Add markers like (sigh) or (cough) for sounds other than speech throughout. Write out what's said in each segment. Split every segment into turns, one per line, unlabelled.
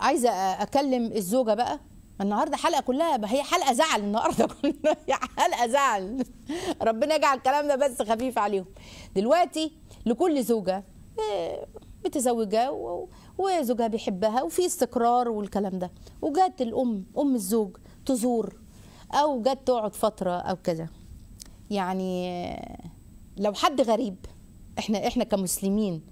عايزه اكلم الزوجه بقى النهارده حلقه كلها هي حلقه زعل النهارده (laughs) كلها حلقه زعل ربنا يجعل الكلام ده بس خفيف عليهم دلوقتي لكل زوجه آه، متزوجه وزوجها بيحبها وفي استقرار والكلام ده وجت الام ام الزوج تزور او جت تقعد فتره او كذا يعني لو حد غريب احنا احنا كمسلمين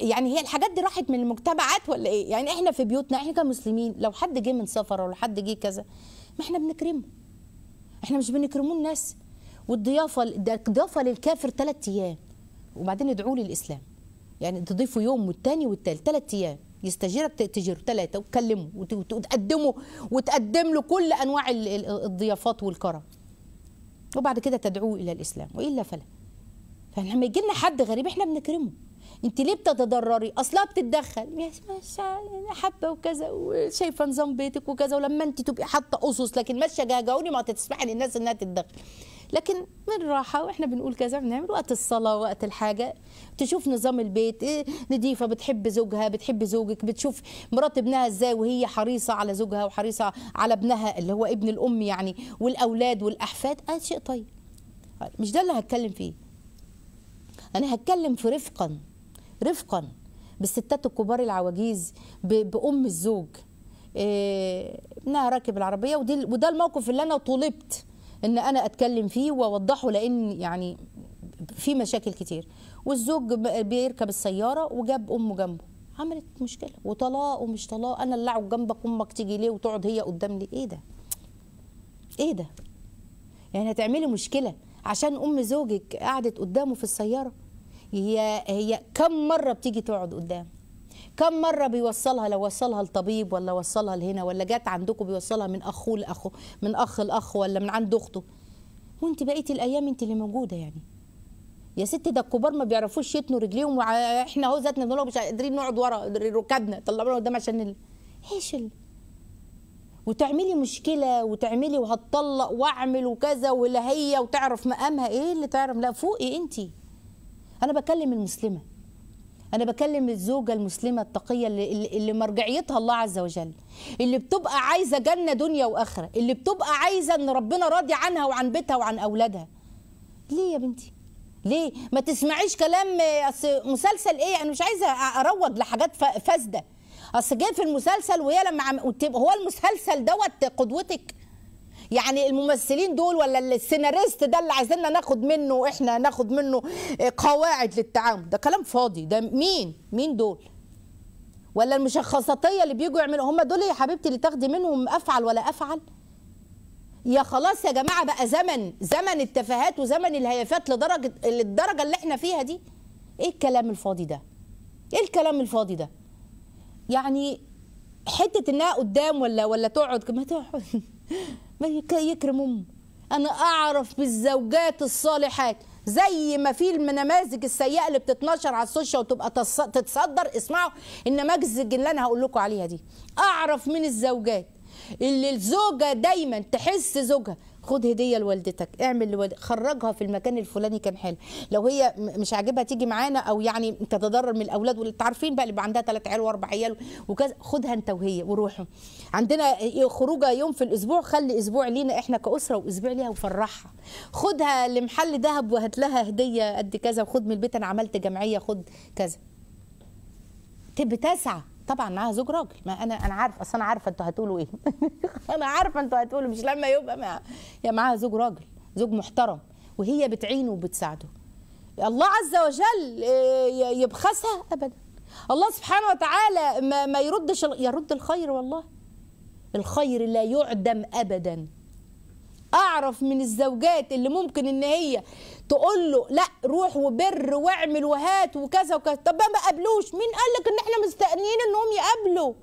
يعني هي الحاجات دي راحت من المجتمعات ولا ايه يعني احنا في بيوتنا احنا كمسلمين لو حد جه من سفر ولا حد جه كذا ما احنا بنكرمه احنا مش بنكرموه الناس والضيافه الضيافه للكافر ثلاث ايام وبعدين ادعوه لي الاسلام يعني تضيفوا يوم والتاني والتالت ثلاث ايام يستجيرك تجر ثلاثه وتكلمه وتقدمه وتقدم له كل انواع الضيافات والكرم وبعد كده تدعوه الى الاسلام والا فلا فلما يجي لنا حد غريب احنا بنكرمه انت ليه بتتضرري اصلها بتتدخل يا حبه وكذا وشايفه نظام بيتك وكذا ولما انت تبقي حاطه اسس لكن ماشيه جهجهوني ما تسمحي للناس انها تتدخل لكن من راحه واحنا بنقول كذا بنعمل وقت الصلاه وقت الحاجه تشوف نظام البيت إيه نضيفه بتحب زوجها بتحب زوجك بتشوف مرات ابنها ازاي وهي حريصه على زوجها وحريصه على ابنها اللي هو ابن الام يعني والاولاد والاحفاد اه شيء طيب, طيب، مش ده اللي هتكلم فيه انا هتكلم في رفقا رفقا بالستات الكبار العواجيز بام الزوج ابنها آه، راكب العربيه ودي وده الموقف اللي انا طلبت ان انا اتكلم فيه واوضحه لان يعني في مشاكل كتير والزوج بيركب السياره وجاب امه جنبه عملت مشكله وطلاق ومش طلاق انا اللي اقعد جنبك امك تيجي ليه وتقعد هي قدام لي ايه ده ايه ده يعني هتعملي مشكله عشان ام زوجك قعدت قدامه في السياره هي هي كم مره بتيجي تقعد قدام كم مره بيوصلها لو وصلها لطبيب ولا وصلها لهنا ولا جت عندكم بيوصلها من اخوه لاخو من اخ لاخ ولا من عند اخته وانت بقيت الايام انت اللي موجوده يعني يا ست ده الكبار ما بيعرفوش يتنوا رجليهم واحنا اهو ذاتنا دول مش قادرين نقعد ورا ركبنا طلعونا قدام عشان نل... ايش ال... وتعملي مشكله وتعملي وهتطلق واعمل وكذا ولا هي وتعرف مقامها ايه اللي تعرف لا فوقي انتي انا بكلم المسلمه انا بكلم الزوجه المسلمه التقيه اللي, اللي مرجعيتها الله عز وجل اللي بتبقى عايزه جنه دنيا واخره اللي بتبقى عايزه ان ربنا راضي عنها وعن بيتها وعن اولادها ليه يا بنتي ليه ما تسمعيش كلام اصل مسلسل ايه انا مش عايزه اروج لحاجات فاسده اصل جه في المسلسل وهي لما عم... هو المسلسل دوت قدوتك يعني الممثلين دول ولا السيناريست ده اللي عايزيننا ناخد منه احنا ناخد منه آه، قواعد للتعامل ده كلام فاضي ده مين مين دول ولا المشخصاتيه اللي بيجوا يعملوا هم دول يا حبيبتي اللي تاخدي منهم افعل ولا افعل يا خلاص يا جماعه بقى زمن زمن التفاهات وزمن الهيافات لدرجه للدرجه اللي احنا فيها دي ايه الكلام الفاضي ده ايه الكلام الفاضي ده يعني حته انها قدام ولا ولا تقعد ما تقعد (laughs) ما يكرم امه انا اعرف بالزوجات الصالحات زي ما في النماذج السيئه اللي بتتنشر على السوشيال وتبقى تتصدر اسمعوا النماذج اللي انا هقول لكم عليها دي اعرف من الزوجات اللي الزوجه دايما تحس زوجها خد هديه لوالدتك اعمل لوالد... خرجها في المكان الفلاني كان حلو لو هي مش عاجبها تيجي معانا او يعني تتضرر من الاولاد وانت عارفين بقى اللي بقى عندها ثلاث عيال واربع عيال وكذا خدها انت وهي وروحوا عندنا خروجه يوم في الاسبوع خلي اسبوع لينا احنا كاسره واسبوع ليها وفرحها خدها لمحل ذهب وهات لها هديه قد كذا وخد من البيت انا عملت جمعيه خد كذا تسعه طبعا معاها زوج راجل ما انا انا عارف اصل انا عارفه انتوا هتقولوا ايه (laughs) انا عارفه انتوا هتقولوا مش لما يبقى معاها يا معاها زوج راجل زوج محترم وهي بتعينه وبتساعده الله عز وجل آه، يبخسها ابدا الله سبحانه وتعالى ما, ما يردش يرد الخير والله الخير لا يعدم ابدا اعرف من الزوجات اللي ممكن ان هي تقول له لا روح وبر واعمل وهات وكذا وكذا طب ما قابلوش مين قال لك ان احنا مستنيين انهم يقابلوا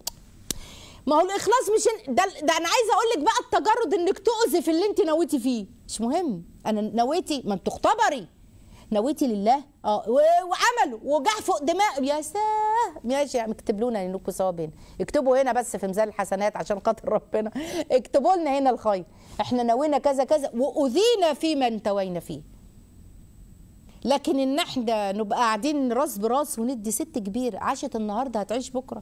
ما هو الاخلاص مش ده, ده انا عايزه اقول لك بقى التجرد انك تؤذي في اللي انت نويتي فيه مش مهم انا نويتي ما انت اختبري نويتي لله اه وعمله وجح فوق دماغه يا ساه ماشي يعني اكتب لنا لكم ثواب هنا اكتبوا هنا بس في ميزان الحسنات عشان خاطر ربنا اكتبوا لنا هنا الخير احنا نوينا كذا كذا واذينا فيما انتوينا فيه لكن ان احنا نبقى قاعدين راس براس وندي ست كبير عاشت النهارده هتعيش بكره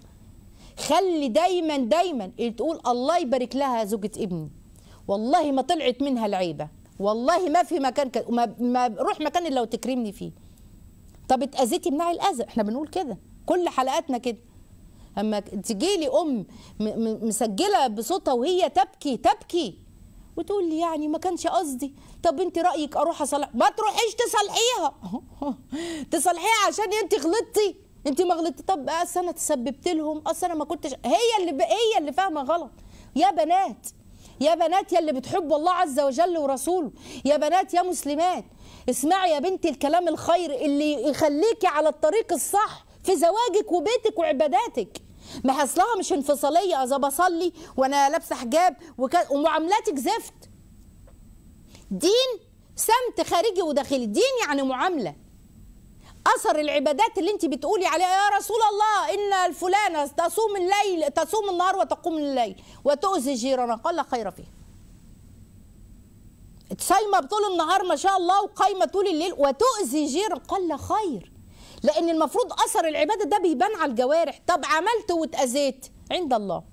خلي دايما دايما تقول الله يبارك لها زوجة ابني والله ما طلعت منها العيبه والله ما في مكان ك... ما... ما روح مكان لو تكرمني فيه طب اتاذيتي منعي الاذى احنا بنقول كده كل حلقاتنا كده اما تجيلي ام مسجله بصوتها وهي تبكي تبكي وتقول لي يعني ما كانش قصدي طب انت رايك اروح اصلح ما تروحيش تصلحيها (laughs) تصلحيها عشان انت غلطتي انت ما غلطتي طب اصل انا تسببت لهم اصل انا ما كنتش هي اللي ب... هي اللي فاهمه غلط يا بنات يا بنات يا اللي بتحبوا الله عز وجل ورسوله يا بنات يا مسلمات اسمعي يا بنتي الكلام الخير اللي يخليكي على الطريق الصح في زواجك وبيتك وعباداتك ما حصلها مش انفصاليه اذا بصلي وانا لابسه حجاب وك... ومعاملاتك زفت دين سمت خارجي وداخلي دين يعني معامله اثر العبادات اللي انت بتقولي عليها يا رسول الله ان الفلانه تصوم الليل تصوم النهار وتقوم الليل وتؤذي جيرانها قال خير فيه صايمه طول النهار ما شاء الله وقايمه طول الليل وتؤذي جيرانها قال خير لان المفروض اثر العباده ده بيبان على الجوارح طب عملت واتاذيت عند الله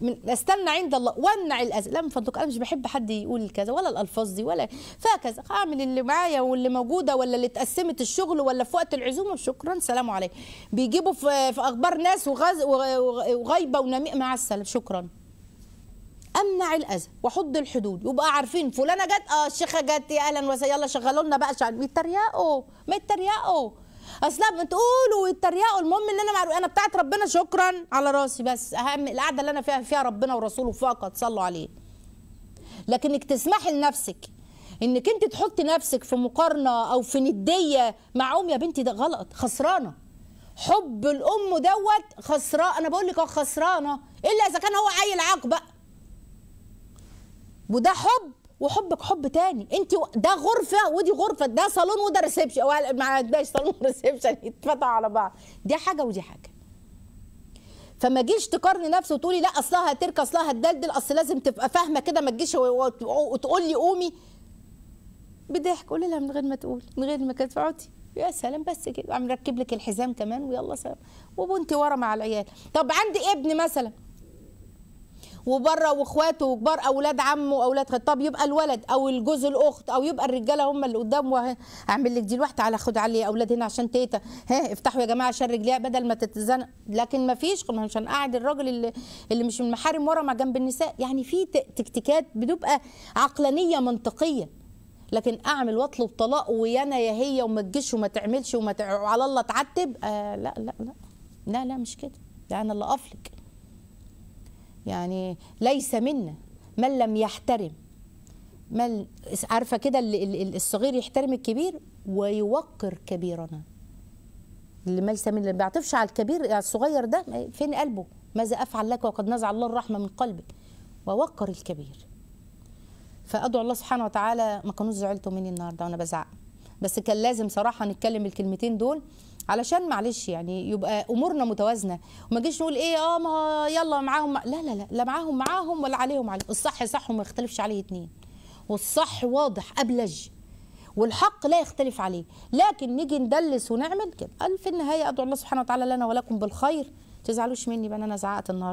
من استنى عند الله وامنع الاذى لا من انا مش بحب حد يقول كذا ولا الالفاظ دي ولا فكذا هعمل اللي معايا واللي موجوده ولا اللي اتقسمت الشغل ولا في وقت العزومه شكرا سلام عليكم بيجيبوا في, في اخبار ناس وغز وغيبه ونميء مع السلام شكرا امنع الاذى واحط الحدود يبقى عارفين فلانه جت اه الشيخه جت يا اهلا وسهلا يلا شغلوا لنا بقى شغل بيتريقوا ما يتريقوا اصلها بتقولوا ويتريقوا المهم ان انا معروف انا بتاعت ربنا شكرا على راسي بس اهم القعده اللي انا فيها فيها ربنا ورسوله فقط صلوا عليه لكنك تسمحي لنفسك انك انت تحطي نفسك في مقارنه او في نديه مع ام يا بنتي ده غلط خسرانه حب الام دوت خسران انا بقول لك خسرانه الا اذا كان هو عيل عاق بقى وده حب وحبك حب تاني انت ده غرفه ودي غرفه ده صالون وده ريسبشن ما عندناش صالون وريسبشن يتفتحوا على بعض دي حاجه ودي حاجه فما تجيش تقارني نفسك وتقولي لا اصلها هترك اصلها هتدلدل اصل لازم تبقى فاهمه كده ما تجيش وتقول لي قومي بضحك قولي لها من غير ما تقول من غير ما كانت اقعدي يا سلام بس كده عم ركب لك الحزام كمان ويلا سلام وبنتي ورا مع العيال طب عندي ابن مثلا وبره واخواته وكبار اولاد عمه واولاد خد طب يبقى الولد او الجوز الاخت او يبقى الرجاله هم اللي قدام اعمل لك دي لوحده على خد علي اولاد هنا عشان تيتا ها افتحوا يا جماعه عشان رجليها بدل ما تتزنق لكن ما فيش مش هنقعد الراجل اللي, اللي مش من محارم ورا مع جنب النساء يعني في تكتيكات بتبقى عقلانيه منطقيه لكن اعمل واطلب طلاق ويا انا يا هي وما تجيش وما تعملش وما على وعلى الله تعتب آه لا لا لا لا لا مش كده ده انا اللي اقفلك يعني ليس منا من لم يحترم من عارفة كده الصغير يحترم الكبير ويوقر كبيرنا اللي ليس منا اللي ما بيعطفش على الكبير الصغير ده فين قلبه ماذا أفعل لك وقد نزع الله الرحمة من قلبك ووقر الكبير فأدعو الله سبحانه وتعالى ما كانوش زعلتوا مني النهاردة وأنا بزعق بس كان لازم صراحة نتكلم الكلمتين دول علشان معلش يعني يبقى امورنا متوازنه وما جيش نقول ايه اه ما يلا معاهم لا لا لا لا معاهم معاهم ولا عليهم عليهم الصح صح وما يختلفش عليه اتنين والصح واضح ابلج والحق لا يختلف عليه لكن نيجي ندلس ونعمل كده قال في النهايه ادعو الله سبحانه وتعالى لنا ولكم بالخير تزعلوش مني بان انا زعقت النهارده